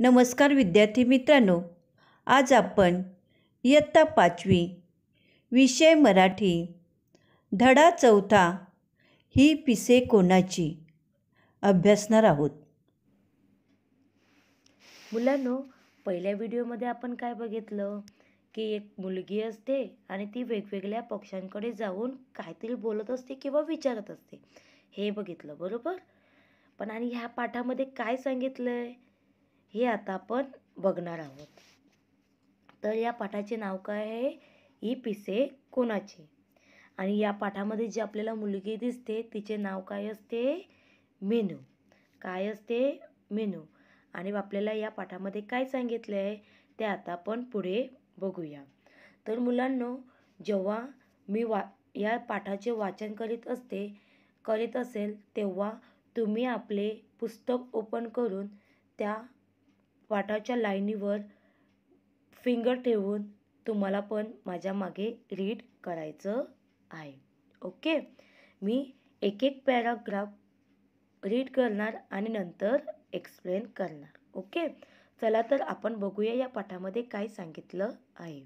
नमस्कार विद्यार्थी मित्रांनो आज आपण इयत्ता पाचवी विषय मराठी धडा चौथा ही पिसे कोणाची अभ्यासणार आहोत मुलांनो पहिल्या व्हिडिओमध्ये आपण काय बघितलं की एक मुलगी असते आणि ती वेगवेगळ्या पक्षांकडे जाऊन काहीतरी बोलत असते किंवा विचारत असते हे बघितलं बरोबर पण आणि ह्या पाठामध्ये काय सांगितलं आहे हे आता आपण बघणार आहोत तर या पाठाचे नाव काय आहे ही पिसे कोणाचे आणि या पाठामध्ये जी आपल्याला मुलगी दिसते तिचे नाव काय असते मेनू काय असते मेनू आणि आपल्याला या पाठामध्ये काय सांगितलं आहे ते आता आपण पुढे बघूया तर मुलांनो जेव्हा मी वा या पाठाचे वाचन करीत असते करीत असेल तेव्हा तुम्ही आपले पुस्तक ओपन करून त्या पाठाच्या लाईनीवर फिंगर ठेवून तुम्हाला पण माझ्या मागे रीड करायचं आहे ओके मी एक एक पॅराग्राफ रीड करणार आणि नंतर एक्सप्लेन करणार ओके चला तर आपण बघूया या पाठामध्ये काय सांगितलं आहे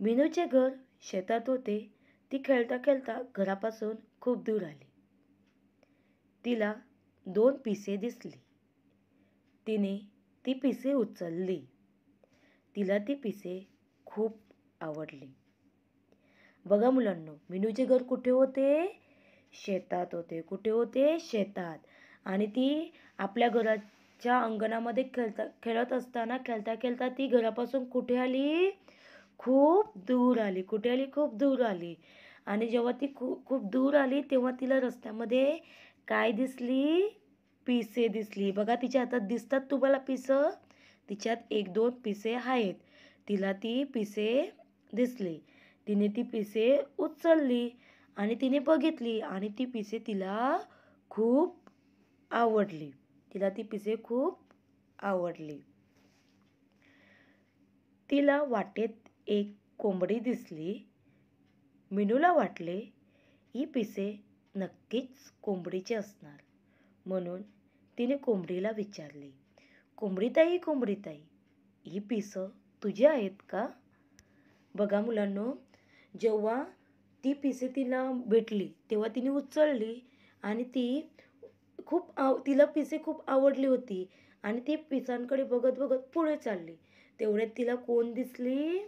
मीनूचे घर शेतात होते ती खेळता खेळता घरापासून खूप दूर आली तिला दोन पिसे दिसली तिने ती पिसे उचलली तिला ती पिसे खूप आवडली बघा मुलांनो मिनूचे घर कुठे होते शेतात होते कुठे होते शेतात आणि ती आपल्या घराच्या अंगणामध्ये खेळता खेळत असताना खेळता खेळता ती घरापासून कुठे आली खूप दूर आली कुठे आली खूप दूर आली आणि जेव्हा ती खूप खूप दूर आली तेव्हा तिला रस्त्यामध्ये काय दिसली पिसे दिसली बघा तिच्या हातात दिसतात तुम्हाला पिसं तिच्यात एक दोन पिसे आहेत तिला ती पिसे दिसली तिने ती पिसे उचलली आणि तिने बघितली आणि ती पिसे तिला खूप आवडली तिला ती पिसे खूप आवडली तिला वाटेत एक कोंबडी दिसली मिनूला वाटले ही पिसे नक्कीच कोंबडीचे असणार म्हणून तिने कोंबडीला विचारले कोंबडीताई कोंबडीताई ही पिसं तुझी आहेत का बघा मुलांनो जेव्हा ती पिसे तिला भेटली तेव्हा तिने उचलली आणि ती खूप आव तिला पिसे खूप आवडली होती आणि ती पिसांकडे बघत बघत पुढे चालली तेवढ्यात तिला कोण दिसली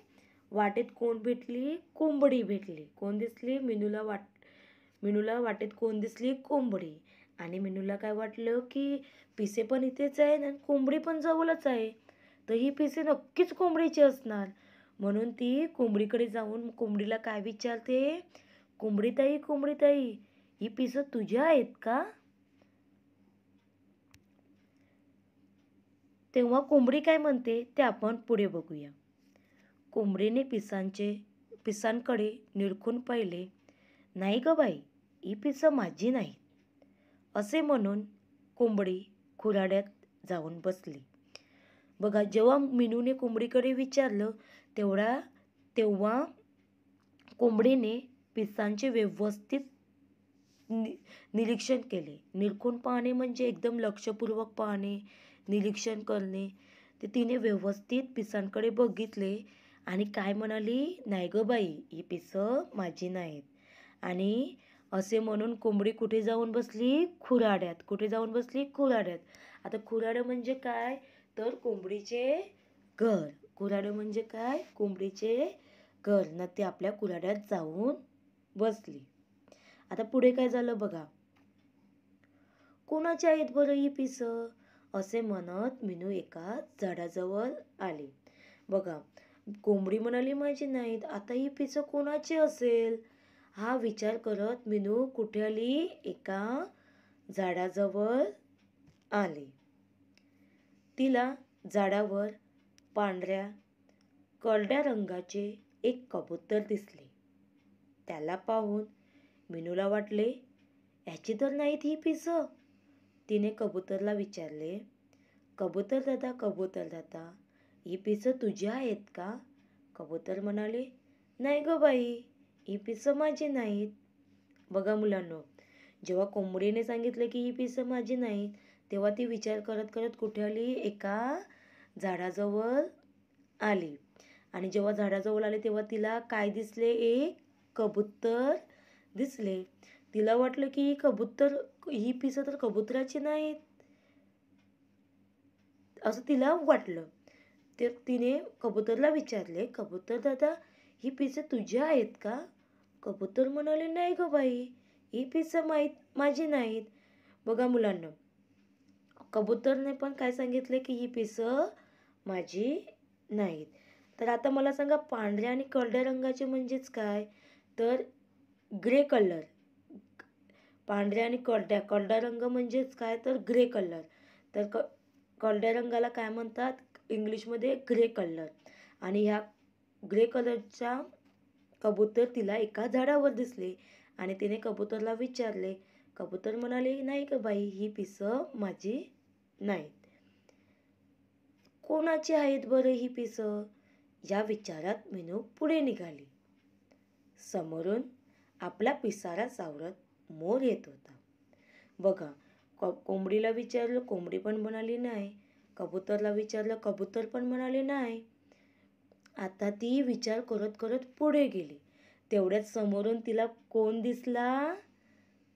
वाटेत कोण भेटली कोंबडी भेटली कोण दिसली मिनूला वाट मिनूला वाटेत कोण दिसली कोंबडी आणि मेनूला काय वाटलं की पिसे पण इथेच आहे आणि कोंबडी पण जवळच आहे तर ही पिसे नक्कीच कोंबडीची असणार म्हणून ती कोंबडीकडे जाऊन कोंबडीला काय विचारते कोंबडीताई कोंबडीताई ही पिसं तुझ्या आहेत का तेव्हा कोंबडी काय म्हणते ते आपण पुढे बघूया कोंबडीने पिसांचे पिसांकडे निरखून पाहिले नाही ग बाई ही पिसं माझी नाहीत असे म्हणून कोंबडी खुराड्यात जाऊन बसली बघा जेव्हा मिनूने कोंबडीकडे विचारलं तेवढा तेव्हा कोंबडीने पिसांचे व्यवस्थित नि निरीक्षण केले निरखून पाहणे म्हणजे एकदम लक्षपूर्वक पाहणे निरीक्षण करणे ते तिने व्यवस्थित पिसांकडे बघितले आणि काय म्हणाली नाही गं बाई ही पिसं माझी नाहीत आणि असे म्हणून कोंबडी कुठे जाऊन बसली खुराड्यात कुठे जाऊन बसली खुराड्यात आता खुराड म्हणजे काय तर कोंबडीचे घर खुराडं म्हणजे काय कोंबडीचे घर ना ते आपल्या खुराड्यात जाऊन बसली आता पुढे काय झालं बघा कोणाच्या आहेत बरं ही पिस असे म्हणत मिनू एका झाडाजवळ आली बघा कोंबडी म्हणाली माझी नाहीत आता ही पिसं कोणाची असेल हा विचार करत मिनू कुठली एका झाडाजवळ आली तिला झाडावर पांढऱ्या करड्या रंगाचे एक कबूतर दिसले त्याला पाहून मिनूला वाटले याची तर नाहीत ही पिसं तिने कबुतरला विचारले कबूतर दादा कबूतर दादा ही पिसं तुझी आहेत का कबूतर म्हणाले नाही गं बाई ही पिसं माझी नाहीत बघा मुलांनो जेव्हा कोंबडीने सांगितलं की ही पिसं माझी नाहीत तेव्हा ती विचार करत करत कुठे आली एका झाडाजवळ आली आणि जेव्हा झाडाजवळ आली तेव्हा तिला काय दिसले एक कबूतर दिसले तिला वाटलं की ही कबूतर ही पिसं तर कबुतराची नाहीत असं तिला वाटलं तर तिने कबूतरला विचारले कबूतर दादा ही पिसं तुझ्या आहेत का कबूतर म्हणाले नाही गं बाई ही पिसं माहीत माझी नाहीत बघा मुलांना कबूतरने पण काय सांगितले की ही पिसं माझी नाहीत तर आता मला सांगा पांढऱ्या आणि करड्या रंगाचे म्हणजेच काय तर ग्रे कलर पांढऱ्या आणि करड्या करडा रंग म्हणजेच काय तर ग्रे कलर तर क करड्या रंगाला काय म्हणतात इंग्लिशमध्ये ग्रे कलर आणि ह्या ग्रे कलरच्या कबूतर तिला एका झाडावर दिसले आणि तिने कबूतरला विचारले कबूतर म्हणाले नाही का बाई ही पिसं माझी नाहीत कोणाची आहेत बरं ही पिसं या विचारात मेनू पुढे निघाली समोरून आपला पिसारा सावरत मोर येत होता बघा कोंबडीला विचारलं कोंबडी पण म्हणाली नाही कबूतरला विचारलं कबूतर पण म्हणाले नाही आता ती विचार करत करत पुढे गेली तेवढ्यात समोरून तिला कोण दिसला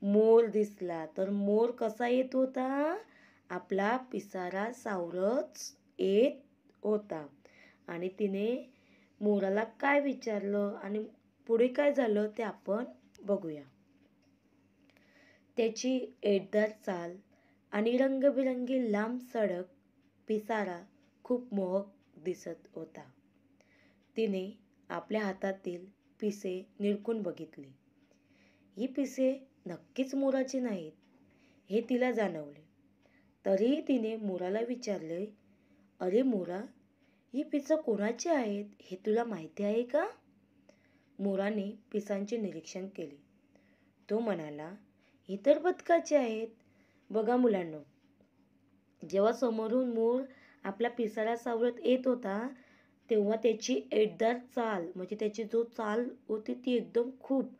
मोर दिसला तर मोर कसा येत होता आपला पिसारा सावरच येत होता आणि तिने मोराला काय विचारलं आणि पुढे काय झालं ते आपण बघूया त्याची एटदार चाल आणि रंगबिरंगी लांब सडक पिसारा खूप मोहक दिसत होता तिने आपल्या हातातील पिसे निरखून बघितले ही पिसे नक्कीच मोराची नाहीत हे तिला जाणवले तरीही तिने मोराला विचारले अरे मोरा ही पिसं कोणाची आहेत हे तुला माहिती आहे का मोराने पिसांचे निरीक्षण केले तो म्हणाला हे तर बदकाचे आहेत बघा मुलांना जेव्हा समोरून मोर आपल्या पिसाला सावरत येत होता तेव्हा त्याची एटदार चाल म्हणजे त्याची जो चाल होती ती एकदम खूप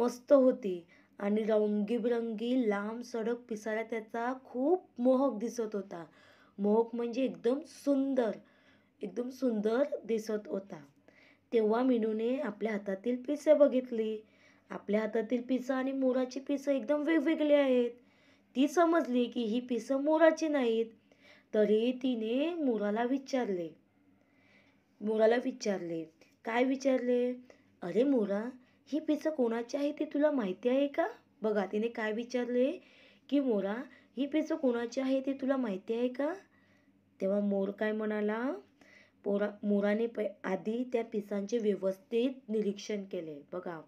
मस्त होती आणि रंगीबिरंगी लांब सडक पिसारा त्याचा खूप मोहक दिसत होता मोहक म्हणजे एकदम सुंदर एकदम सुंदर दिसत होता तेव्हा मिनूने आपल्या हातातील पिसे बघितली आपल्या हातातील पिसं आणि मोराची पिसं एकदम वेगवेगळी आहेत ती समजली की ही पिसं मोराची नाहीत तरी तिने मोराला विचारले मोराला विचारले काय विचारले अरे मोरा ही पिझ्झा कोणाची आहे ते तुला माहिती आहे का बघा तिने काय विचारले की मोरा ही पिझ्झा कोणाची आहे ते तुला माहिती आहे का तेव्हा मोर काय म्हणाला पोरा मोराने प आधी त्या पिसांचे व्यवस्थित निरीक्षण केले बघा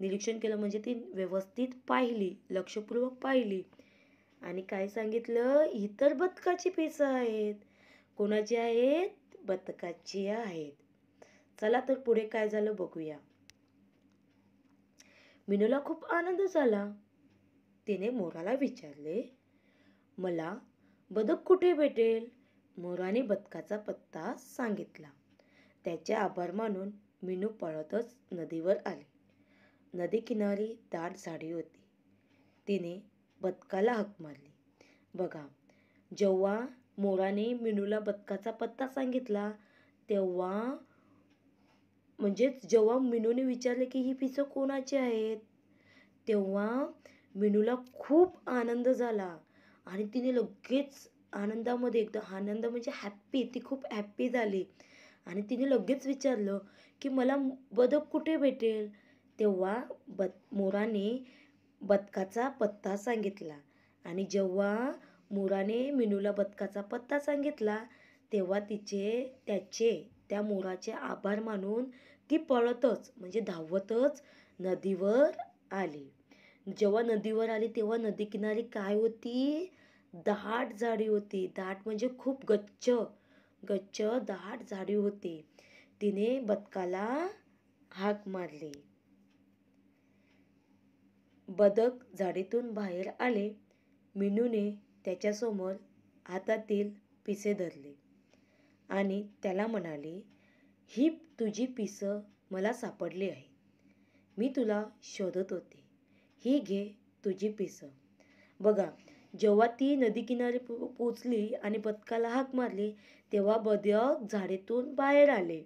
निरीक्षण केलं म्हणजे ती व्यवस्थित पाहिली लक्षपूर्वक पाहिली आणि काय सांगितलं इतर बदकाची पिसं आहेत कोणाची आहेत बदकाची आहेत चला तर पुढे काय झालं बघूया मिनूला खूप आनंद झाला तिने मोराला विचारले मला बदक कुठे भेटेल मोराने बदकाचा पत्ता सांगितला त्याचे आभार मानून मिनू पळतच नदीवर आली नदी किनारी दाट झाडी होती तिने बदकाला हाक मारली बघा जेव्हा मोराने मिनूला बदकाचा पत्ता सांगितला तेव्हा म्हणजेच जेव्हा मिनूने विचारले की ही पिसं कोणाची आहेत तेव्हा मिनूला खूप आनंद झाला आणि तिने लगेच आनंदामध्ये एकदम आनंद म्हणजे हॅप्पी ती खूप हॅप्पी झाली आणि तिने लगेच विचारलं की मला बदक कुठे भेटेल तेव्हा बद मोराने बदकाचा पत्ता सांगितला आणि जेव्हा मोराने मिनूला बदकाचा पत्ता सांगितला तेव्हा तिचे त्याचे त्या मोराचे आभार मानून ती पळतच म्हणजे धावतच नदीवर आली जेव्हा नदीवर आली तेव्हा नदी किनारी काय होती दाट झाडी होती दाट म्हणजे खूप गच्च गच्च दहाट झाडी होती तिने बदकाला हाक मारली बदक झाडीतून बाहेर आले मिनूने त्याच्यासमोर हातातील पिसे धरले आणि त्याला म्हणाले ही तुझी पिसं मला सापडली आहेत मी तुला शोधत होते ही घे तुझी पिसं बघा जेव्हा ती नदीकिनारी पो पोचली आणि बदकाला हाक मारली तेव्हा बदक झाडेतून बाहेर आले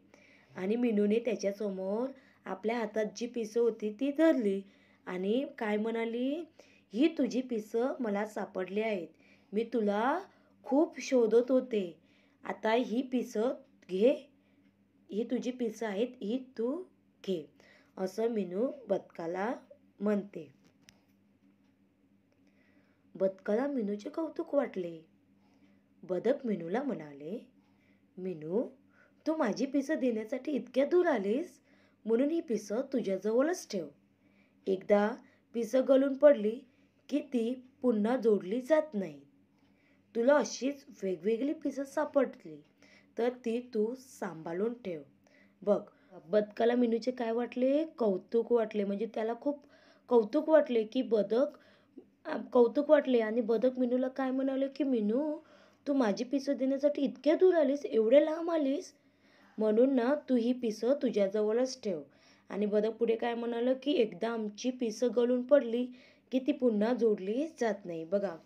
आणि मिनूने त्याच्यासमोर आपल्या हातात जी पिसं होती ती धरली आणि काय म्हणाली ही तुझी पिसं मला सापडली आहेत मी तुला खूप शोधत होते आता ही पिसं घे ही तुझी पिसं आहेत ही तू घे असं मिनू बदकाला म्हणते बदकाला मिनूचे कौतुक वाटले बदक मिनूला म्हणाले मिनू तू माझी पिसं देण्यासाठी इतक्या दूर आलीस म्हणून ही पिसं तुझ्याजवळच ठेव एकदा पिसं गलून पडली की ती पुन्हा जोडली जात नाहीत तुला अशीच वेगवेगळी पिसं सापडली तर ती तू सांभाळून ठेव बघ बदकाला मिनूचे काय वाटले कौतुक वाटले म्हणजे त्याला खूप कौतुक वाटले की बदक कौतुक वाटले आणि बदक मिनूला काय म्हणाले की मिनू तू माझी पिसं देण्यासाठी इतक्या दूर आलीस एवढे लांब आलीस म्हणून ना तू ही पिसं तुझ्याजवळच ठेव आणि बदक पुढे काय म्हणालं की एकदा आमची पिसं गळून पडली की ती पुन्हा जोडली जात नाही बघा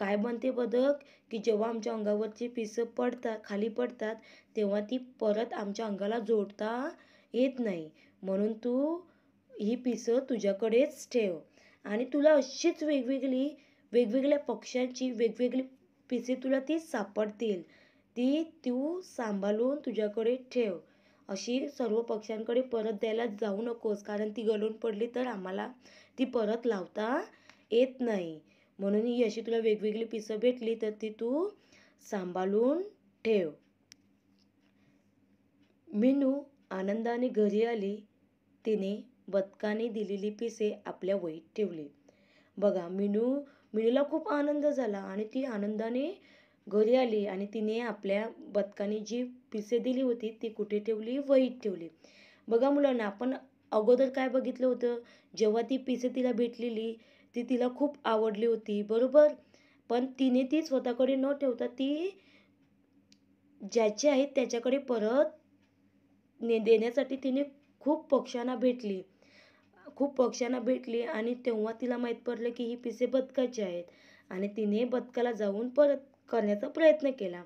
काय बनते बदक की जेव्हा आमच्या अंगावरची पिसं पडतात खाली पडतात तेव्हा ती परत आमच्या अंगाला जोडता येत नाही म्हणून तू ही पिसं तुझ्याकडेच ठेव आणि तुला अशीच वेगवेगळी वेगवेगळ्या पक्ष्यांची वेगवेगळी पिसे तुला ती सापडतील ती तू सांभाळून तुझ्याकडे ठेव अशी सर्व पक्ष्यांकडे परत द्यायला जाऊ नकोस कारण ती गळून पडली तर आम्हाला ती परत लावता येत नाही म्हणून ही अशी तुला वेगवेगळी पिसे भेटली तर ती तू सांभाळून ठेव मीनू आनंदाने घरी आली तिने बदकाने दिलेली पिसे आपल्या वहीत ठेवली बघा मिनू मिनूला खूप आनंद झाला आणि ती आनंदाने घरी आली आणि तिने आपल्या बदकाने जी पिसे दिली होती ती कुठे ठेवली वहीत ठेवली बघा मुलांना आपण अगोदर काय बघितलं होतं जेव्हा ती पिसे तिला भेटलेली ती तिला खूप आवडली होती बरोबर पण तिने ती स्वतःकडे न ठेवता ती ज्याची आहे त्याच्याकडे परत ने देण्यासाठी तिने खूप पक्षांना भेटली खूप पक्षांना भेटली आणि तेव्हा तिला माहीत पडलं की ही पिसे बदकाची आहेत आणि तिने बदकाला जाऊन परत करण्याचा प्रयत्न केला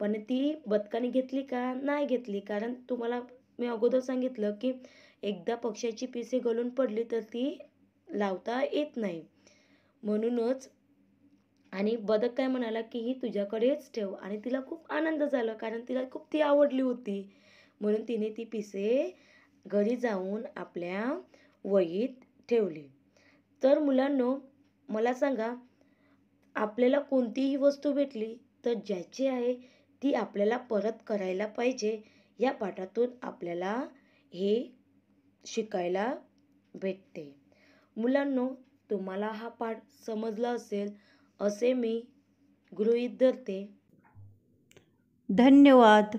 पण ती बदकाने घेतली का नाही घेतली कारण तुम्हाला मी अगोदर सांगितलं की एकदा पक्षाची पिसे गळून पडली तर ती लावता येत नाही म्हणूनच आणि बदक काय म्हणाला की ही तुझ्याकडेच ठेव आणि तिला खूप आनंद झाला कारण तिला खूप ती आवडली होती म्हणून तिने ती पिसे घरी जाऊन आपल्या वहीत ठेवली तर मुलांनो मला सांगा आपल्याला कोणतीही वस्तू भेटली तर ज्याची आहे ती आपल्याला परत करायला पाहिजे या पाठातून आपल्याला हे शिकायला भेटते मुलांनो तुम्हाला हा पाठ समजला असेल असे मी गृहीत धरते धन्यवाद